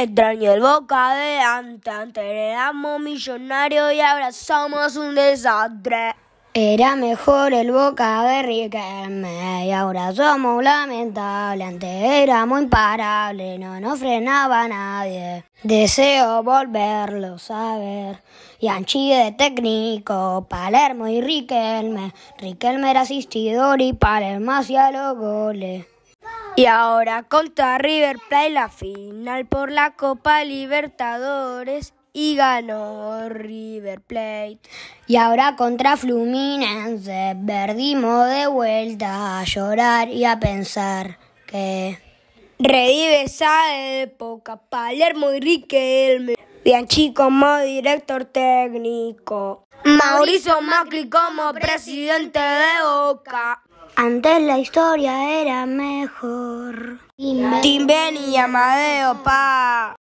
Extraño el boca de antes, antes éramos millonarios y ahora somos un desastre. Era mejor el boca de Riquelme y ahora somos lamentables. Antes éramos imparables, no nos frenaba nadie. Deseo volverlo a ver. Yanchi de técnico, Palermo y Riquelme. Riquelme era asistidor y Palermo hacía los goles. Y ahora contra River Plate la final por la Copa Libertadores y ganó River Plate. Y ahora contra Fluminense perdimos de vuelta a llorar y a pensar que revive esa época Palermo y Riquelme. Bianchi como director técnico. Mauricio Macri como presidente de Boca. Antes la historia era mejor. Timben y Amadeo, pa.